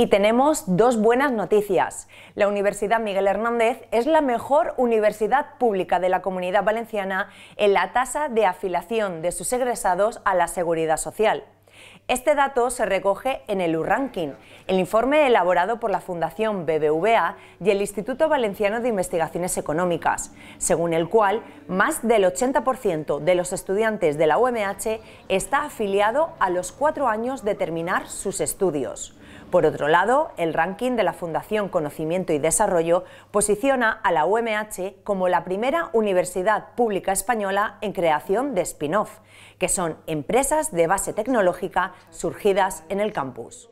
Y tenemos dos buenas noticias. La Universidad Miguel Hernández es la mejor universidad pública de la Comunidad Valenciana en la tasa de afiliación de sus egresados a la Seguridad Social. Este dato se recoge en el U-Ranking, el informe elaborado por la Fundación BBVA y el Instituto Valenciano de Investigaciones Económicas, según el cual más del 80% de los estudiantes de la UMH está afiliado a los cuatro años de terminar sus estudios. Por otro lado, el ranking de la Fundación Conocimiento y Desarrollo posiciona a la UMH como la primera universidad pública española en creación de spin-off, que son empresas de base tecnológica surgidas en el campus.